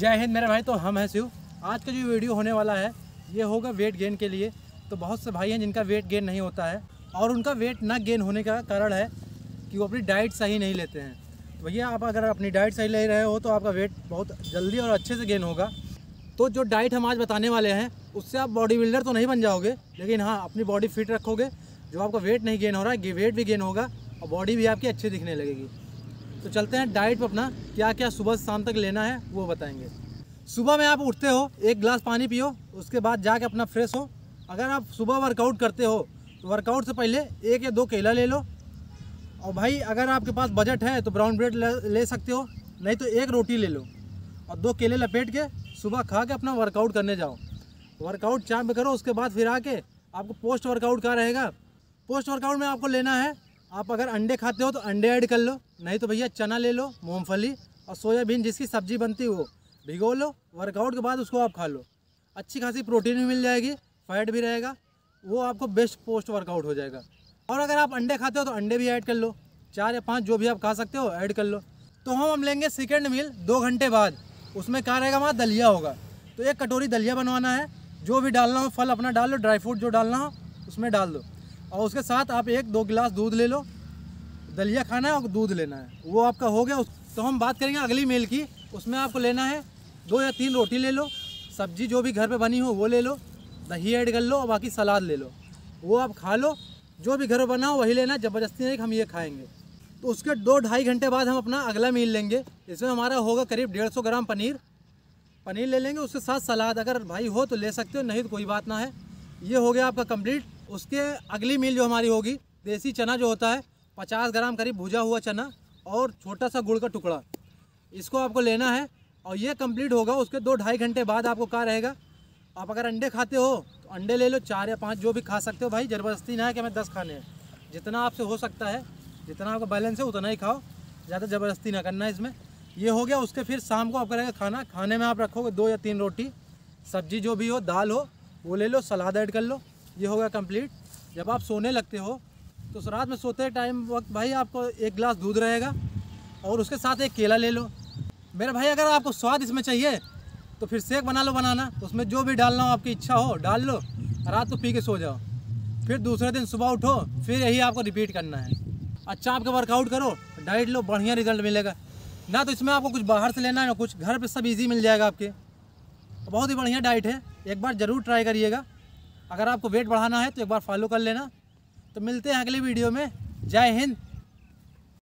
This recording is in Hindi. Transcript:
जय हिंद मेरे भाई तो हम हैं शिव आज का जो वीडियो होने वाला है ये होगा वेट गेन के लिए तो बहुत से भाई हैं जिनका वेट गेन नहीं होता है और उनका वेट ना गेन होने का कारण है कि वो अपनी डाइट सही नहीं लेते हैं तो भैया आप अगर अपनी डाइट सही ले रहे हो तो आपका वेट बहुत जल्दी और अच्छे से गेन होगा तो जो डाइट हम आज बताने वाले हैं उससे आप बॉडी बिल्डर तो नहीं बन जाओगे लेकिन हाँ अपनी बॉडी फिट रखोगे जो आपका वेट नहीं गेन हो रहा है वेट भी गेन होगा और बॉडी भी आपकी अच्छी दिखने लगेगी तो चलते हैं डाइट पर अपना क्या क्या सुबह शाम तक लेना है वो बताएंगे सुबह में आप उठते हो एक गिलास पानी पियो उसके बाद जाके अपना फ्रेश हो अगर आप सुबह वर्कआउट करते हो तो वर्कआउट से पहले एक या दो केला ले लो और भाई अगर आपके पास बजट है तो ब्राउन ब्रेड ले सकते हो नहीं तो एक रोटी ले लो और दो केले लपेट के सुबह खा के अपना वर्कआउट करने जाओ वर्कआउट चार में करो उसके बाद फिर आके आपको पोस्ट वर्कआउट का रहेगा पोस्ट वर्कआउट में आपको लेना है आप अगर अंडे खाते हो तो अंडे ऐड कर लो नहीं तो भैया चना ले लो मूँगफली और सोयाबीन जिसकी सब्ज़ी बनती हो भिगो लो वर्कआउट के बाद उसको आप खा लो अच्छी खासी प्रोटीन भी मिल जाएगी फैट भी रहेगा वो आपको बेस्ट पोस्ट वर्कआउट हो जाएगा और अगर आप अंडे खाते हो तो अंडे भी ऐड कर लो चार या पाँच जो भी आप खा सकते हो ऐड कर लो तो हम हम लेंगे सेकेंड मील दो घंटे बाद उसमें क्या रहेगा वहाँ दलिया होगा तो एक कटोरी दलिया बनवाना है जो भी डालना हो फल अपना डाल लो ड्राई फ्रूट जो डालना हो उसमें डाल दो और उसके साथ आप एक दो गिलास दूध ले लो दलिया खाना है और दूध लेना है वो आपका हो गया तो हम बात करेंगे अगली मील की उसमें आपको लेना है दो या तीन रोटी ले लो सब्जी जो भी घर पे बनी हो वो ले लो दही ऐड कर लो और बाकी सलाद ले लो वो आप खा लो जो भी घर पर बना हो वही लेना ज़बरदस्ती नहीं हम ये खाएंगे तो उसके दो ढाई घंटे बाद हम अपना अगला मील लेंगे इसमें हमारा होगा करीब डेढ़ सौ ग्राम पनीर पनीर ले लेंगे उसके साथ सलाद अगर भाई हो तो ले सकते हो नहीं तो कोई बात ना है ये हो गया आपका कंप्लीट उसके अगली मील जो हमारी होगी देसी चना जो होता है पचास ग्राम करीब भुजा हुआ चना और छोटा सा गुड़ का टुकड़ा इसको आपको लेना है और ये कंप्लीट होगा उसके दो ढाई घंटे बाद आपको कहा रहेगा आप अगर अंडे खाते हो तो अंडे ले लो चार या पाँच जो भी खा सकते हो भाई ज़बरदस्ती ना है कि हमें दस खाने हैं जितना आपसे हो सकता है जितना आपका बैलेंस है उतना ही खाओ ज़्यादा ज़बरदस्ती ना करना इसमें ये हो गया उसके फिर शाम को आप करेंगे खाना खाने में आप रखोगे दो या तीन रोटी सब्जी जो भी हो दाल हो वो ले लो सलाद ऐड कर लो ये होगा कम्प्लीट जब आप सोने लगते हो तो रात में सोते टाइम वक्त भाई आपको एक गिलास दूध रहेगा और उसके साथ एक केला ले लो मेरे भाई अगर आपको स्वाद इसमें चाहिए तो फिर सेक बना लो बनाना उसमें जो भी डालना हो आपकी इच्छा हो डाल लो रात को पी के सो जाओ फिर दूसरे दिन सुबह उठो फिर यही आपको रिपीट करना है अच्छा आपका वर्कआउट करो डाइट लो बढ़िया रिजल्ट मिलेगा ना तो इसमें आपको कुछ बाहर से लेना है ना कुछ घर पर सब ईजी मिल जाएगा आपके बहुत ही बढ़िया डाइट है एक बार ज़रूर ट्राई करिएगा अगर आपको वेट बढ़ाना है तो एक बार फॉलो कर लेना तो मिलते हैं अगले वीडियो में जय हिंद